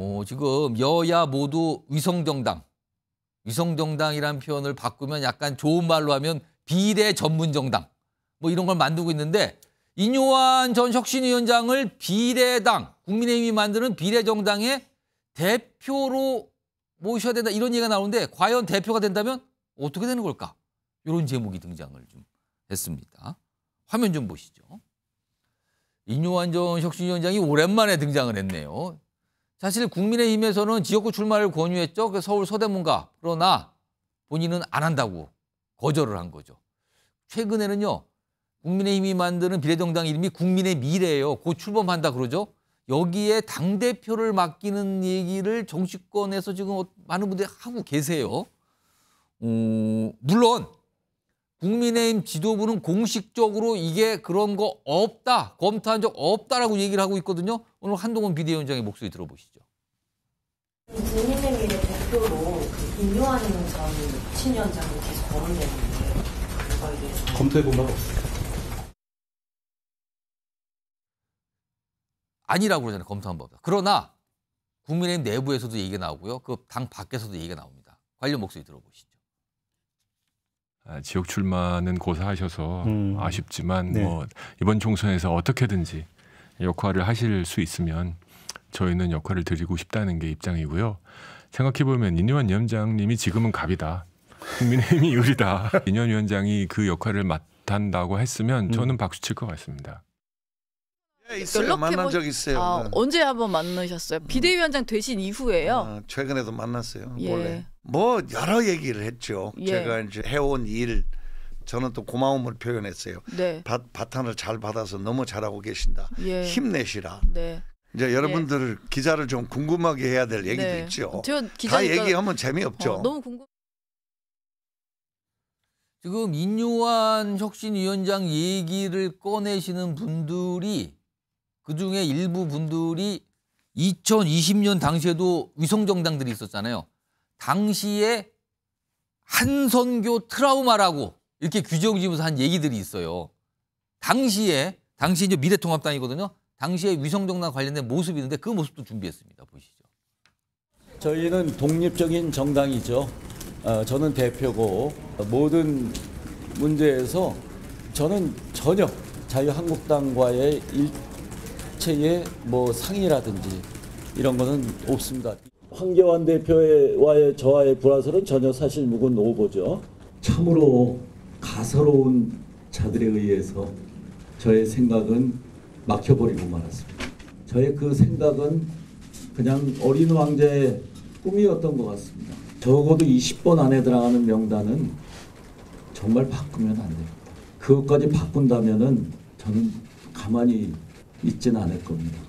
어, 지금 여야 모두 위성정당, 위성정당이란 표현을 바꾸면 약간 좋은 말로 하면 비례 전문정당 뭐 이런 걸 만들고 있는데 이뇨환 전 혁신위원장을 비례당, 국민의힘이 만드는 비례정당의 대표로 모셔야 된다 이런 얘기가 나오는데 과연 대표가 된다면 어떻게 되는 걸까? 이런 제목이 등장을 좀 했습니다. 화면 좀 보시죠. 이뇨환 전 혁신위원장이 오랜만에 등장을 했네요. 사실 국민의힘에서는 지역구 출마를 권유했죠. 그 서울 서대문가. 그러나 본인은 안 한다고 거절을 한 거죠. 최근에는요. 국민의힘이 만드는 비례정당 이름이 국민의 미래예요. 곧 출범한다 그러죠. 여기에 당대표를 맡기는 얘기를 정치권에서 지금 어, 많은 분들이 하고 계세요. 음, 물론 국민의힘 지도부는 공식적으로 이게 그런 거 없다, 검토한 적 없다라고 얘기를 하고 있거든요. 오늘 한동훈 비대위원장의 목소리 들어보시죠. 국민의힘의 대표로 인요하는 그 전 친위원장이 계속 거론되는데 검토해 본바 없어요. 아니라고 그러잖아요. 검토한 법. 그러나 국민의힘 내부에서도 얘기가 나오고요. 그 당 밖에서도 얘기가 나옵니다. 관련 목소리 들어보시죠. 아, 지역 출마는 고사하셔서 음. 아쉽지만 네. 뭐 이번 총선에서 어떻게든지 역할을 하실 수 있으면 저희는 역할을 드리고 싶다는 게 입장이고요. 생각해보면 이뇨한 위원장님이 지금은 갑이다. 국민의힘이 유리다. 이뇨한 위원장이 그 역할을 맡한다고 했으면 음. 저는 음. 박수 칠것 같습니다. 예, 있어요. 만난 뭐 적 있어요. 아, 네. 언제 한번 만나셨어요? 비대위원장 되신 이후에요? 아, 최근에도 만났어요. 예. 원래. 뭐 여러 얘기를 했죠. 예. 제가 이제 해온 일, 저는 또 고마움을 표현했어요. 네. 바, 바탄을 잘 받아서 너무 잘하고 계신다. 예. 힘내시라. 네. 이제 여러분들 예. 기자를 좀 궁금하게 해야 될 네. 얘기도 네. 있죠. 다 얘기하면 재미없죠. 어, 너무 궁금. 지금 인요한 혁신위원장 얘기를 꺼내시는 분들이 그 중에 일부 분들이 2020년 당시에도 위성정당들이 있었잖아요. 당시에 한선교 트라우마라고 이렇게 규정지면서 한 얘기들이 있어요. 당시에 당시 이제 미래통합당이거든요. 당시에 위성정당 관련된 모습이 있는데 그 모습도 준비했습니다. 보시죠. 저희는 독립적인 정당이죠. 어, 저는 대표고 모든 문제에서 저는 전혀 자유한국당과의 일체의 뭐 상의라든지 이런 거는 없습니다. 황교안 대표와의 저와의 불화설은 전혀 사실 묵은 오보죠. 참으로 가사로운 자들에 의해서 저의 생각은 막혀버리고 말았습니다. 저의 그 생각은 그냥 어린 왕자의 꿈이었던 것 같습니다. 적어도 20번 안에 들어가는 명단은 정말 바꾸면 안 됩니다. 그것까지 바꾼다면 저는 가만히 있진 않을 겁니다.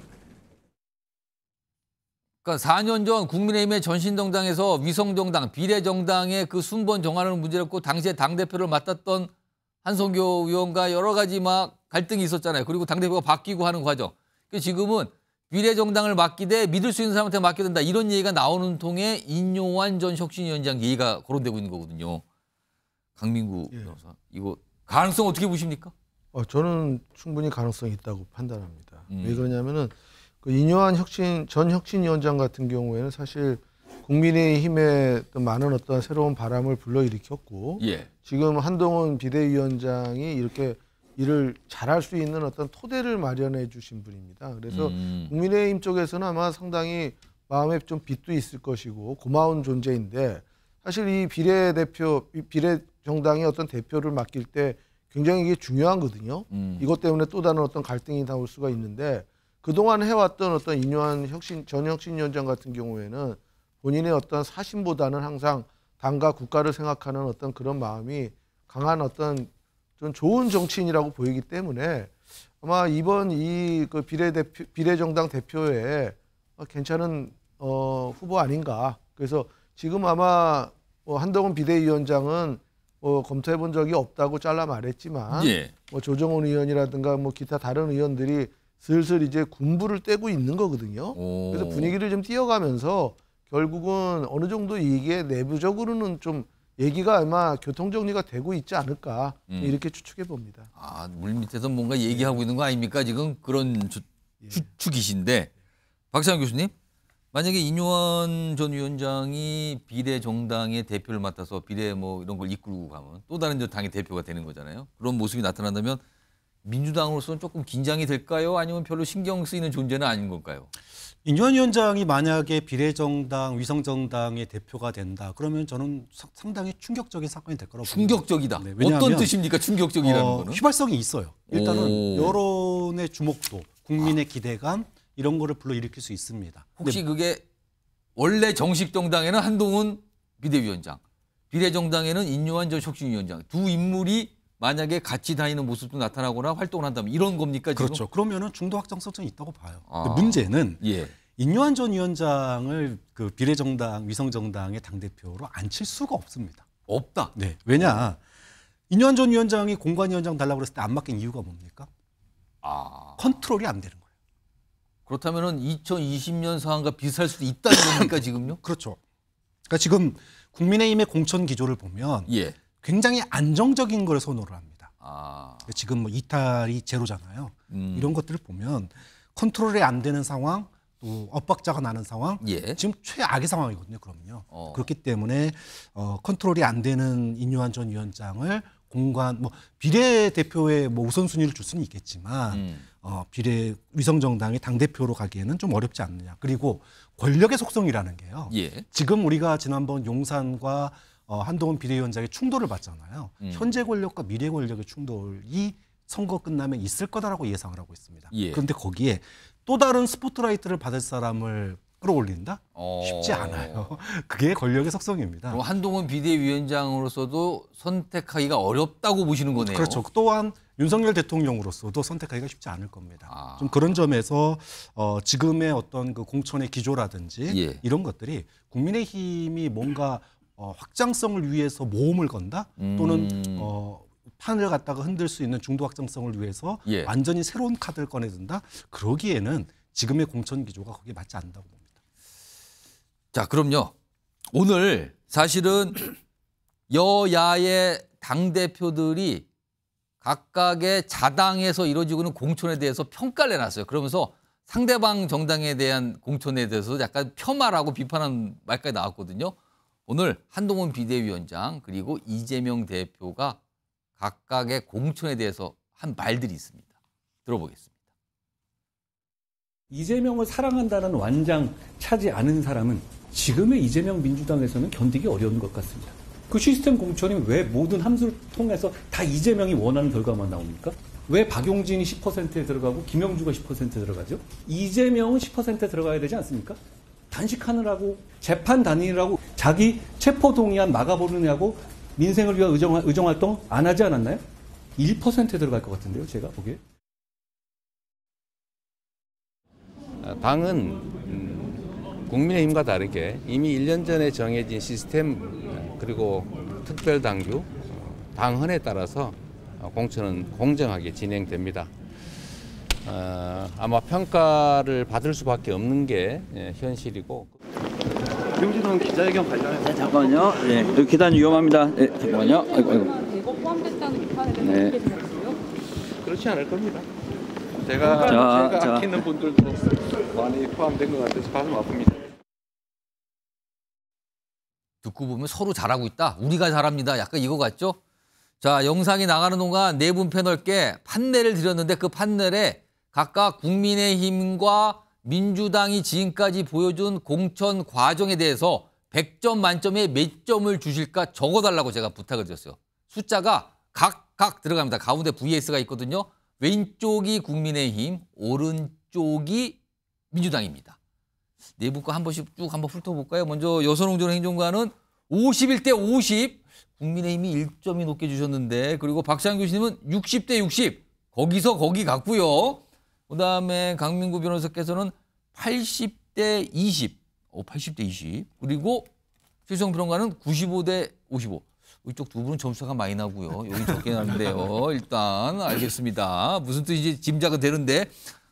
그러니까 4년 전 국민의힘의 전신정당에서 위성정당, 비례정당의 그 순번 정화는 문제였고 당시에 당대표를 맡았던 한성교 의원과 여러 가지 막 갈등이 있었잖아요. 그리고 당대표가 바뀌고 하는 과정. 그 지금은 비례정당을 맡기되 믿을 수 있는 사람한테 맡게 된다. 이런 얘기가 나오는 통에 인용환 전 혁신위원장 얘기가 거론되고 있는 거거든요. 강민구 예. 변호사, 이거 가능성 어떻게 보십니까? 어, 저는 충분히 가능성이 있다고 판단합니다. 음. 왜 그러냐면은 그 인요한 혁신 전 혁신위원장 같은 경우에는 사실 국민의힘에 많은 어떤 새로운 바람을 불러일으켰고 예. 지금 한동훈 비대위원장이 이렇게 일을 잘할 수 있는 어떤 토대를 마련해 주신 분입니다. 그래서 음. 국민의힘 쪽에서는 아마 상당히 마음에 좀 빚도 있을 것이고 고마운 존재인데 사실 이 비례대표 비례 정당의 어떤 대표를 맡길 때 굉장히 이게 중요하거든요. 음. 이것 때문에 또 다른 어떤 갈등이 나올 수가 있는데 그동안 해왔던 어떤 인요한 혁신 전혁신위원장 같은 경우에는 본인의 어떤 사심보다는 항상 당과 국가를 생각하는 어떤 그런 마음이 강한 어떤 좀 좋은 정치인이라고 보이기 때문에 아마 이번 이그 비례대표 비례정당 대표에 괜찮은 어, 후보 아닌가. 그래서 지금 아마 뭐 한동훈 비대위원장은 뭐 검토해 본 적이 없다고 잘라 말했지만 예. 뭐 조정훈 의원이라든가 뭐 기타 다른 의원들이 슬슬 이제 군부를 떼고 있는 거거든요. 오. 그래서 분위기를 좀 띄어가면서 결국은 어느 정도 이게 내부적으로는 좀 얘기가 아마 교통 정리가 되고 있지 않을까 음. 이렇게 추측해 봅니다. 아 물밑에서 뭔가 얘기하고 있는 거 아닙니까 지금 그런 주, 예. 추측이신데 박상 교수님 만약에 이뇨원 전 위원장이 비례 정당의 대표를 맡아서 비례 뭐 이런 걸 이끌고 가면 또 다른 당의 대표가 되는 거잖아요. 그런 모습이 나타난다면 민주당으로서는 조금 긴장이 될까요? 아니면 별로 신경 쓰이는 존재는 아닌 건가요? 인유 위원장이 만약에 비례정당, 위성정당의 대표가 된다. 그러면 저는 상당히 충격적인 사건이 될 거라고 충격적이다. 네, 어떤 뜻입니까? 충격적이라는 어, 거는? 휘발성이 있어요. 일단은 오. 여론의 주목도, 국민의 아. 기대감 이런 거를 불러일으킬 수 있습니다. 혹시 그게 원래 정식 정당에는 한동훈 비대위원장, 비례정당에는 인유한 전 혁신위원장 두 인물이 만약에 같이 다니는 모습도 나타나거나 활동을 한다면 이런 겁니까? 지금? 그렇죠. 그러면은 중도 확장성이 있다고 봐요. 아. 문제는 예. 인요한 전 위원장을 그 비례정당 위성정당의 당 대표로 앉힐 수가 없습니다. 없다. 네. 왜냐 인요한 전 위원장이 공관위원장 달라고 그랬을 때 안 맡긴 이유가 뭡니까? 아. 컨트롤이 안 되는 거예요. 그렇다면은 2020년 상황과 비슷할 수도 있다는 겁니까 지금요? 그렇죠. 그러니까 지금 국민의힘의 공천 기조를 보면 예. 굉장히 안정적인 걸 선호를 합니다. 아. 지금 뭐 이탈이 제로잖아요. 음. 이런 것들을 보면 컨트롤이 안 되는 상황, 또 엇박자가 나는 상황, 예. 지금 최악의 상황이거든요. 그러요 어. 그렇기 때문에 어, 컨트롤이 안 되는 인요한 전 위원장을 공관 뭐 비례 대표의 뭐 우선순위를 줄 수는 있겠지만 음. 어, 비례 위성 정당이 당 대표로 가기에는 좀 어렵지 않느냐. 그리고 권력의 속성이라는 게요. 예. 지금 우리가 지난번 용산과 어, 한동훈 비대위원장의 충돌을 봤잖아요. 음. 현재 권력과 미래 권력의 충돌이 선거 끝나면 있을 거다라고 예상을 하고 있습니다. 예. 그런데 거기에 또 다른 스포트라이트를 받을 사람을 끌어올린다? 어... 쉽지 않아요. 그게 권력의 속성입니다. 그럼 한동훈 비대위원장으로서도 선택하기가 어렵다고 보시는 거네요. 그렇죠. 또한 윤석열 대통령으로서도 선택하기가 쉽지 않을 겁니다. 아... 좀 그런 점에서 어, 지금의 어떤 그 공천의 기조라든지 예. 이런 것들이 국민의힘이 뭔가 어, 확장성을 위해서 모험을 건다 또는 음. 어, 판을 갖다가 흔들 수 있는 중도 확장성을 위해서 예. 완전히 새로운 카드를 꺼내든다 그러기에는 지금의 공천 기조가 거기에 맞지 않는다고 봅니다. 자 그럼요 오늘 사실은 여야의 당 대표들이 각각의 자당에서 이루어지고는 있 공천에 대해서 평가를 해놨어요. 그러면서 상대방 정당에 대한 공천에 대해서 약간 폄하라고 비판한 말까지 나왔거든요. 오늘 한동훈 비대위원장 그리고 이재명 대표가 각각의 공천에 대해서 한 말들이 있습니다. 들어보겠습니다. 이재명을 사랑한다는 완장 차지 않은 사람은 지금의 이재명 민주당에서는 견디기 어려운 것 같습니다. 그 시스템 공천이 왜 모든 함수를 통해서 다 이재명이 원하는 결과만 나옵니까? 왜 박용진이 10%에 들어가고 김영주가 10%에 들어가죠? 이재명은 10%에 들어가야 되지 않습니까? 단식하느라고 재판 단위라고 자기 체포 동의안 막아보느냐고 민생을 위한 의정, 의정활동 안 하지 않았나요? 1%에 들어갈 것 같은데요, 제가 보기에. 아, 방은 음, 국민의힘과 다르게 이미 1년 전에 정해진 시스템 그리고 특별당규 어, 당헌에 따라서 어, 공천은 공정하게 진행됩니다. 어, 아마 평가를 받을 수밖에 없는 게 예, 현실이고. 김용진은 기자회견 관련해서 네, 잠깐만요. 예, 여기 그 계단 위험합니다. 예, 잠깐만요. 아이고, 아이고. 네. 그렇지 않을 겁니다. 제가 자, 제가 아끼는 분들도 많이 포함된 것 같아서 가슴 아픕니다. 듣고 보면 서로 잘하고 있다. 우리가 잘합니다. 약간 이거 같죠? 자, 영상이 나가는 동안 네 분 패널께 판넬을 드렸는데 그 판넬에 각각 국민의힘과 민주당이 지금까지 보여준 공천 과정에 대해서 100점 만점에 몇 점을 주실까 적어달라고 제가 부탁을 드렸어요. 숫자가 각각 들어갑니다. 가운데 VS가 있거든요. 왼쪽이 국민의힘, 오른쪽이 민주당입니다. 내부 거한 번씩 쭉 한번 훑어볼까요? 먼저 여선홍전 행정관은 51대 50, 국민의힘이 1점이 높게 주셨는데 그리고 박상현 교수님은 60대 60, 거기서 거기 같고요. 그다음에 강민구 변호사께서는 80대 20, 어, 80대 20. 그리고 최수영 평론가는 95대 55. 이쪽 두 분은 점수가 많이 나고요. 여기 적게 나는데요. 일단 알겠습니다. 무슨 뜻인지 짐작은 되는데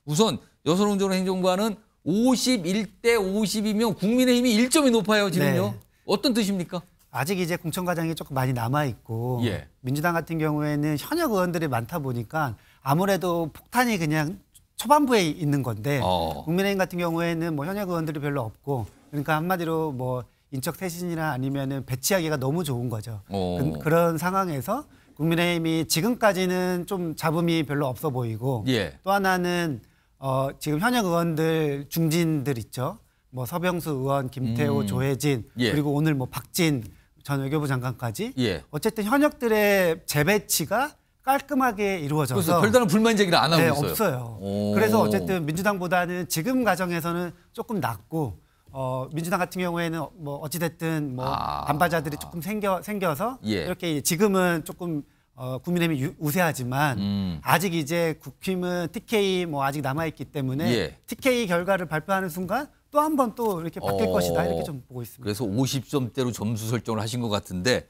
우선 여성운전 행정관은 51대 50이면 국민의힘이 1점이 높아요. 지금요. 네. 어떤 뜻입니까? 아직 이제 공천 과정이 조금 많이 남아 있고 예. 민주당 같은 경우에는 현역 의원들이 많다 보니까 아무래도 폭탄이 그냥 초반부에 있는 건데 어. 국민의힘 같은 경우에는 뭐 현역 의원들이 별로 없고 그러니까 한마디로 뭐 인적 쇄신이나 아니면은 배치하기가 너무 좋은 거죠. 오. 어. 그, 런 상황에서 국민의힘이 지금까지는 좀 잡음이 별로 없어 보이고 예. 또 하나는 어, 지금 현역 의원들 중진들 있죠. 뭐 서병수 의원, 김태호, 음. 조혜진 예. 그리고 오늘 뭐 박진 전 외교부 장관까지 예. 어쨌든 현역들의 재배치가 깔끔하게 이루어져서 그래서 별다른 불만 제기를 안 하고 네, 있어요. 없어요. 오. 그래서 어쨌든 민주당보다는 지금 가정에서는 조금 낮고 어, 민주당 같은 경우에는 뭐 어찌됐든 뭐 아. 반발자들이 조금 생겨 생겨서 예. 이렇게 지금은 조금 어, 국민의힘이 유, 우세하지만 음. 아직 이제 국힘은 TK 뭐 아직 남아있기 때문에 예. TK 결과를 발표하는 순간 또 한 번 또 이렇게 바뀔 어. 것이다 이렇게 좀 보고 있습니다. 그래서 50점대로 점수 설정을 하신 것 같은데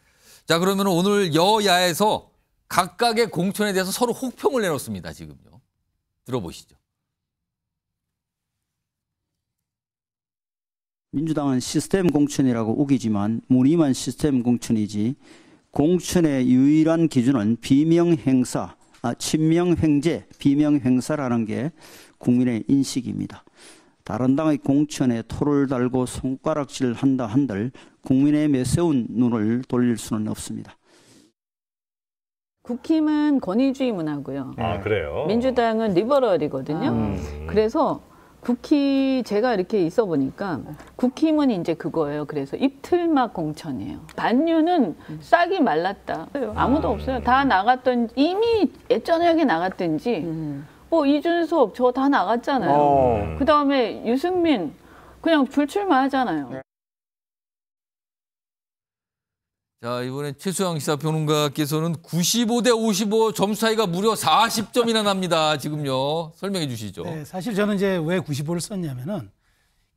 자 그러면 오늘 여야에서 각각의 공천에 대해서 서로 혹평을 내놓습니다. 지금요. 들어보시죠. 민주당은 시스템 공천이라고 우기지만 무늬만 시스템 공천이지 공천의 유일한 기준은 비명행사, 아, 친명행제 비명행사라는 게 국민의 인식입니다. 다른 당의 공천에 토를 달고 손가락질 을 한다 한들 국민의 매서운 눈을 돌릴 수는 없습니다. 국힘은 권위주의 문화고요. 아 네. 그래요. 민주당은 리버럴이거든요. 음. 그래서 국희 제가 이렇게 있어 보니까 국힘은 이제 그거예요. 그래서 입틀막 공천이에요. 반유는 싹이 말랐다. 아무도 아. 없어요. 다 나갔던 이미 예전에 나갔든지 음. 뭐 이준석 저 다 나갔잖아요. 어. 그 다음에 유승민 그냥 불출마하잖아요. 자, 이번엔 최수영 시사평론가께서는 95대 55 점수 차이가 무려 40점이나 납니다. 지금요. 설명해 주시죠. 네, 사실 저는 이제 왜 95를 썼냐면은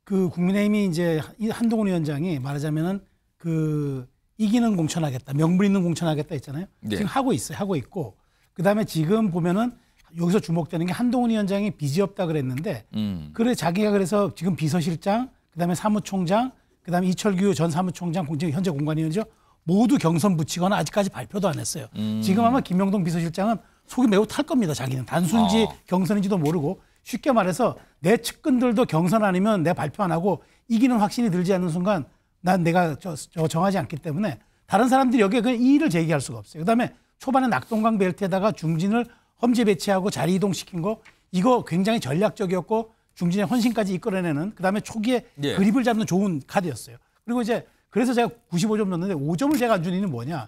그 국민의힘이 이제 한동훈 위원장이 말하자면은 그 이기는 공천하겠다, 명분 있는 공천하겠다 했잖아요. 네. 지금 하고 있어요. 하고 있고. 그 다음에 지금 보면은 여기서 주목되는 게 한동훈 위원장이 빚이 없다 그랬는데 음. 그래 자기가 그래서 지금 비서실장, 그 다음에 사무총장, 그 다음에 이철규 전 사무총장 공직 현재 공관위원죠 모두 경선 붙이거나 아직까지 발표도 안 했어요. 음. 지금 아마 김영동 비서실장은 속이 매우 탈 겁니다. 자기는 단순지 어. 경선인지도 모르고 쉽게 말해서 내 측근들도 경선 아니면 내 발표 안 하고 이기는 확신이 들지 않는 순간 난 내가 저, 저 정하지 않기 때문에 다른 사람들이 여기에 그냥 이의를 제기할 수가 없어요. 그다음에 초반에 낙동강 벨트에다가 중진을 험지 배치하고 자리 이동시킨 거 이거 굉장히 전략적이었고 중진의 헌신까지 이끌어내는 그다음에 초기에 예. 그립을 잡는 좋은 카드였어요. 그리고 이제 그래서 제가 95점 넣었는데 5점을 제가 안 준 이유는 뭐냐?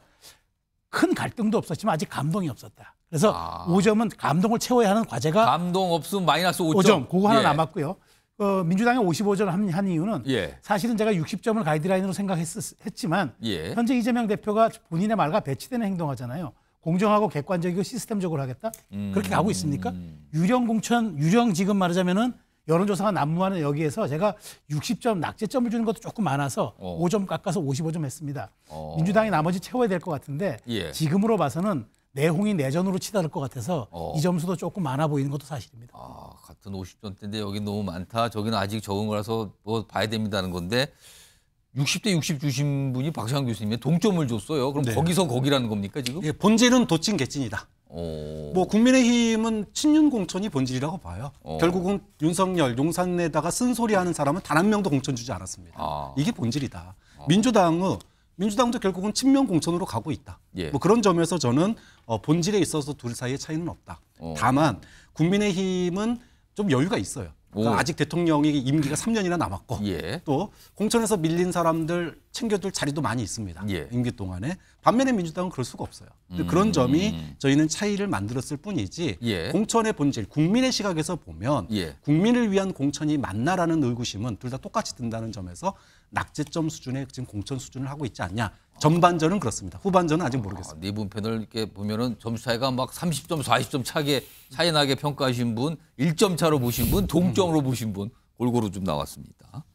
큰 갈등도 없었지만 아직 감동이 없었다. 그래서 아. 5점은 감동을 채워야 하는 과제가 감동 없음 마이너스 5점. 5점 그거 하나 예. 남았고요. 어, 민주당이 55점 한, 한 이유는 예. 사실은 제가 60점을 가이드라인으로 생각했지만 예. 현재 이재명 대표가 본인의 말과 배치되는 행동하잖아요. 공정하고 객관적이고 시스템적으로 하겠다. 음. 그렇게 가고 있습니까? 음. 유령 공천, 유령 지금 말하자면은 여론조사가 난무하는 여기에서 제가 60점 낙제점을 주는 것도 조금 많아서 어. 5점 깎아서 55점 했습니다. 어. 민주당이 나머지 채워야 될 것 같은데 예. 지금으로 봐서는 내홍이 내전으로 치달을 것 같아서 어. 이 점수도 조금 많아 보이는 것도 사실입니다. 아, 같은 50점대인데 여기 너무 많다. 저기는 아직 적은 거라서 뭐 봐야 됩니다는 건데 60대 60 주신 분이 박상환 교수님의 동점을 줬어요. 그럼 네. 거기서 거기라는 겁니까 지금? 예, 본질은 도찐 개찐이다. 어. 뭐 국민의힘은 친윤 공천이 본질이라고 봐요. 오. 어. 결국은 윤석열 용산에다가 쓴소리하는 사람은 단 한 명도 공천 주지 않았습니다. 아. 이게 본질이다. 아. 민주당은 민주당도 결국은 친명 공천으로 가고 있다. 예. 뭐 그런 점에서 저는 어, 본질에 있어서 둘 사이의 차이는 없다. 오. 어. 다만 국민의힘은 좀 여유가 있어요. 그러니까 아직 대통령이 임기가 3년이나 남았고 예. 또 공천에서 밀린 사람들 챙겨둘 자리도 많이 있습니다. 예. 임기 동안에 반면에 민주당은 그럴 수가 없어요. 음. 그런 점이 저희는 차이를 만들었을 뿐이지 예. 공천의 본질 국민의 시각에서 보면 예. 국민을 위한 공천이 맞나라는 의구심은 둘 다 똑같이 든다는 점에서 낙제점 수준의 지금 공천 수준을 하고 있지 않냐 전반전은 그렇습니다. 후반전은 아직 아, 모르겠습니다. 아, 네 분편을 이렇게 보면은 점수 차이가 막 30점, 40점 차게 차이 나게 평가하신 분, 1점 차로 보신 분, 동점으로 보신 분 골고루 좀 나왔습니다.